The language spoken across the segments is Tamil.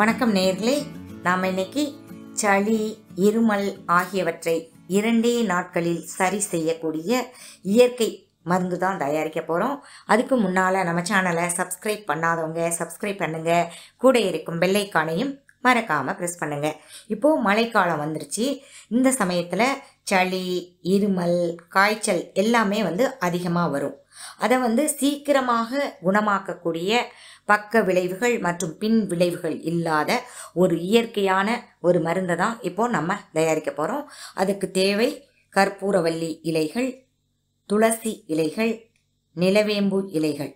வணக்கம் நேர்களே நாம் இன்னைக்கு சளி இருமல் ஆகியவற்றை இரண்டே நாட்களில் சரி செய்யக்கூடிய இயற்கை மருந்து தான் தயாரிக்க போகிறோம் அதுக்கு முன்னால் நம்ம சேனலை சப்ஸ்கிரைப் பண்ணாதவங்க சப்ஸ்கிரைப் பண்ணுங்கள் கூட இருக்கும் வெள்ளைக்கானையும் மறக்காமல் ப்ரெஸ் பண்ணுங்கள் இப்போது மழைக்காலம் வந்துருச்சு இந்த சமயத்தில் சளி இருமல் காய்ச்சல் எல்லாமே வந்து அதிகமாக வரும் அதை வந்து சீக்கிரமாக குணமாக்கக்கூடிய பக்க விளைவுகள் மற்றும் பின் விளைவுகள் இல்லாத ஒரு இயற்கையான ஒரு மருந்தை தான் இப்போது நம்ம தயாரிக்க போகிறோம் அதுக்கு தேவை கற்பூரவல்லி இலைகள் துளசி இலைகள் நிலவேம்பு இலைகள்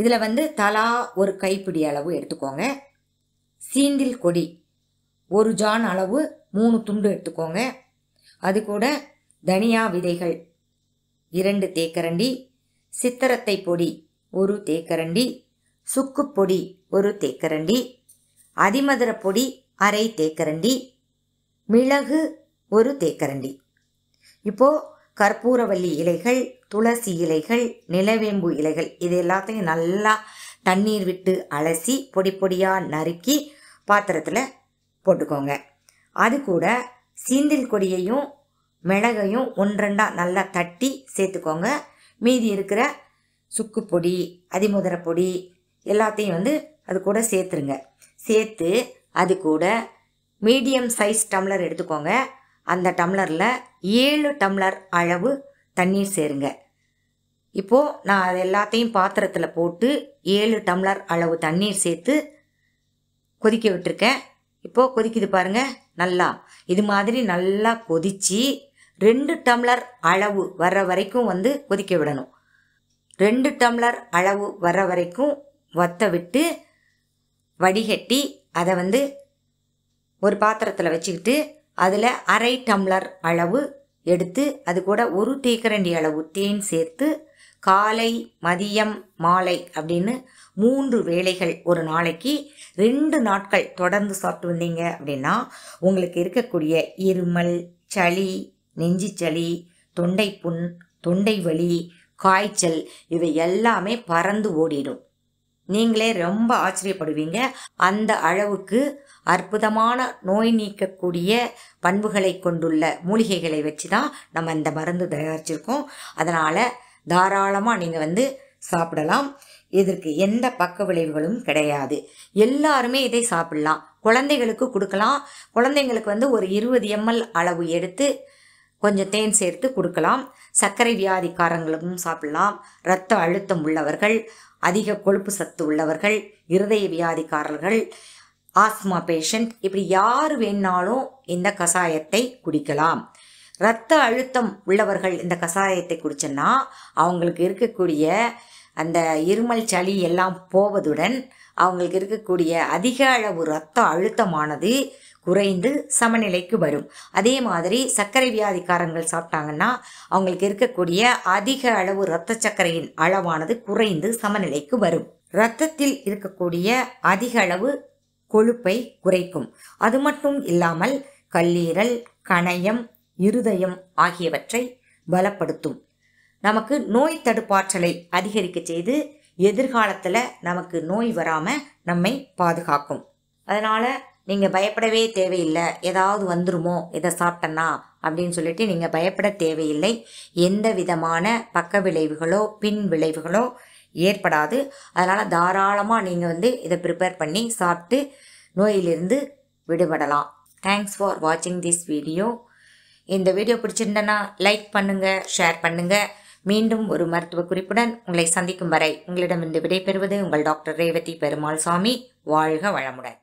இதில் வந்து தலா ஒரு கைப்பிடி அளவு எடுத்துக்கோங்க சீந்தில் கொடி ஒரு ஜான் அளவு மூணு துண்டு எடுத்துக்கோங்க அது கூட தனியா விதைகள் இரண்டு தேக்கரண்டி சித்தரத்தை பொடி ஒரு தேக்கரண்டி சுக்கு பொடி ஒரு தேக்கரண்டி அதிமதுர பொடி அரை தேக்கரண்டி மிளகு ஒரு தேக்கரண்டி இப்போது கற்பூரவல்லி இலைகள் துளசி இலைகள் நிலவேம்பு இலைகள் இது எல்லாத்தையும் நல்லா தண்ணீர் விட்டு அலசி பொடி பொடியாக நறுக்கி பாத்திரத்தில் போட்டுக்கோங்க அது கூட சீந்தில் கொடியையும் மிளகையும் ஒன்றெண்டாக நல்லா தட்டி சேர்த்துக்கோங்க மீதி இருக்கிற சுக்கு பொடி அதிமுதிரை பொடி எல்லாத்தையும் வந்து அது கூட சேர்த்துருங்க சேர்த்து அது கூட மீடியம் சைஸ் டம்ளர் எடுத்துக்கோங்க அந்த டம்ளரில் ஏழு டம்ளர் அளவு தண்ணீர் சேருங்க இப்போது நான் அது எல்லாத்தையும் பாத்திரத்தில் போட்டு ஏழு டம்ளர் அளவு தண்ணீர் சேர்த்து கொதிக்க விட்டுருக்கேன் இப்போது கொதிக்குது பாருங்கள் நல்லா இது மாதிரி நல்லா கொதித்து ரெண்டு டம்ளர் அளவு வர்ற வரைக்கும் வந்து கொதிக்க விடணும் ரெண்டு டம்ளர் அளவு வர்ற வரைக்கும் வத்த விட்டு வடிகட்டி அதை வந்து ஒரு பாத்திரத்தில் வச்சுக்கிட்டு அதில் அரை டம்ளர் அளவு எடுத்து அது கூட ஒரு டீக்கரண்டி அளவு தேன் சேர்த்து காலை மதியம் மாலை அப்படின்னு மூன்று வேலைகள் ஒரு நாளைக்கு ரெண்டு நாட்கள் தொடர்ந்து சாப்பிட்டு வந்தீங்க அப்படின்னா உங்களுக்கு இருக்கக்கூடிய இருமல் சளி நெஞ்சு சளி தொண்டை புண் தொண்டை வலி காய்ச்சல் இவை எல்லாமே பறந்து ஓடிடும் நீங்களே ரொம்ப ஆச்சரியப்படுவீங்க அந்த அளவுக்கு அற்புதமான நோய் நீக்கக்கூடிய பண்புகளை கொண்டுள்ள மூலிகைகளை வச்சு தான் நம்ம இந்த மருந்து தயாரிச்சிருக்கோம் அதனால் தாராளமாக நீங்கள் வந்து சாப்பிடலாம் இதற்கு எந்த பக்க விளைவுகளும் கிடையாது எல்லாருமே இதை சாப்பிடலாம் குழந்தைகளுக்கு கொடுக்கலாம் குழந்தைங்களுக்கு வந்து ஒரு இருபது எம்எல் அளவு எடுத்து கொஞ்சம் தேன் சேர்த்து கொடுக்கலாம் சர்க்கரை வியாதிக்காரங்களுக்கும் சாப்பிடலாம் இரத்த அழுத்தம் உள்ளவர்கள் அதிக கொழுப்பு சத்து உள்ளவர்கள் இருதய வியாதிக்காரர்கள் ஆஸ்மா பேஷண்ட் இப்படி யார் வேணாலும் இந்த கஷாயத்தை குடிக்கலாம் ரத்த அழுத்தம் உள்ளவர்கள் இந்த கஷாயத்தை குடிச்சோன்னா அவங்களுக்கு இருக்கக்கூடிய அந்த இருமல் சளி எல்லாம் போவதுடன் அவங்களுக்கு இருக்கக்கூடிய அதிக அளவு ரத்த அழுத்தமானது குறைந்து சமநிலைக்கு வரும் அதே மாதிரி சர்க்கரை வியாதிக்காரங்கள் சாப்பிட்டாங்கன்னா அவங்களுக்கு இருக்கக்கூடிய அதிக அளவு இரத்த சர்க்கரையின் அளவானது குறைந்து சமநிலைக்கு வரும் இரத்தத்தில் இருக்கக்கூடிய அதிக அளவு கொழுப்பை குறைக்கும் அது மட்டும் இல்லாமல் கல்லீரல் கணையம் இருதயம் ஆகியவற்றை பலப்படுத்தும் நமக்கு நோய் தடுப்பாற்றலை அதிகரிக்க செய்து எதிர்காலத்தில் நமக்கு நோய் வராமல் நம்மை பாதுகாக்கும் அதனால் நீங்கள் பயப்படவே தேவையில்லை ஏதாவது வந்துருமோ இதை சாப்பிட்டனா அப்படின்னு சொல்லிட்டு நீங்கள் பயப்பட தேவையில்லை எந்த விதமான பக்க விளைவுகளோ பின் விளைவுகளோ ஏற்படாது அதனால் தாராளமாக நீங்கள் வந்து இதை ப்ரிப்பேர் பண்ணி சாப்பிட்டு நோயிலிருந்து விடுபடலாம் தேங்க்ஸ் ஃபார் வாட்சிங் திஸ் வீடியோ இந்த வீடியோ பிடிச்சிருந்தனா லைக் பண்ணுங்கள் ஷேர் பண்ணுங்கள் மீண்டும் ஒரு மருத்துவ குறிப்புடன் உங்களை சந்திக்கும் வரை உங்களிடமிருந்து விடைபெறுவது உங்கள் டாக்டர் ரேவதி பெருமாள் சுவாமி வாழ்க வளமுடன்